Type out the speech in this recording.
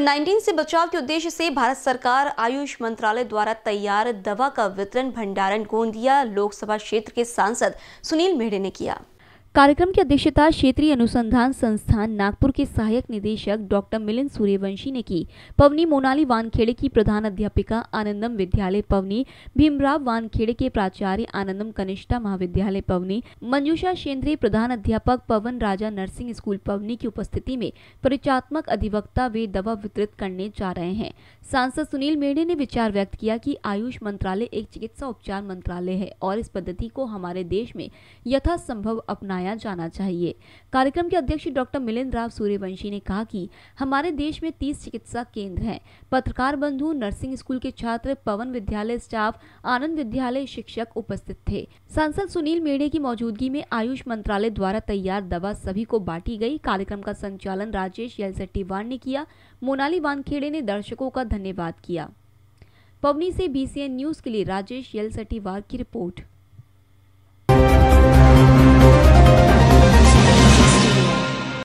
Covid 19 से बचाव के उद्देश्य से भारत सरकार आयुष मंत्रालय द्वारा तैयार दवा का वितरण भंडारण गोंदिया लोकसभा क्षेत्र के सांसद सुनील मेढे ने किया कार्यक्रम की अध्यक्षता क्षेत्रीय अनुसंधान संस्थान नागपुर के सहायक निदेशक डॉक्टर मिलिंद सूर्यवंशी ने की पवनी मोनाली वानखेड़े की प्रधान अध्यापिका आनंदम विद्यालय पवनी भीमराव वानखेड़े के प्राचार्य आनंदम कनिष्ठा महाविद्यालय पवनी मंजूषा शेंद्रे प्रधान अध्यापक पवन राजा नर्सिंग स्कूल पवनी की उपस्थिति में परिचात्मक अधिवक्ता वे दवा वितरित करने जा रहे हैं सांसद सुनील मेढे ने विचार व्यक्त किया कि आयुष मंत्रालय एक चिकित्सा उपचार मंत्रालय है और इस पद्धति को हमारे देश में यथासंभव अपना अपनाया जाना चाहिए कार्यक्रम के अध्यक्ष डॉक्टर मिलिंद राव सूर्यवंशी ने कहा कि हमारे देश में तीस चिकित्सा केंद्र हैं पत्रकार बंधु नर्सिंग स्कूल के छात्र पवन विद्यालय स्टाफ आनंद विद्यालय शिक्षक उपस्थित थे सांसद सुनील मेढे की मौजूदगी में आयुष मंत्रालय द्वारा तैयार दवा सभी को बांटी गयी कार्यक्रम का संचालन राजेश येलसेट्टीवार ने किया मोनाली वानखेड़े ने दर्शकों का धन्यवाद किया पवनी से बीसीएन न्यूज के लिए राजेश सटीवार की रिपोर्ट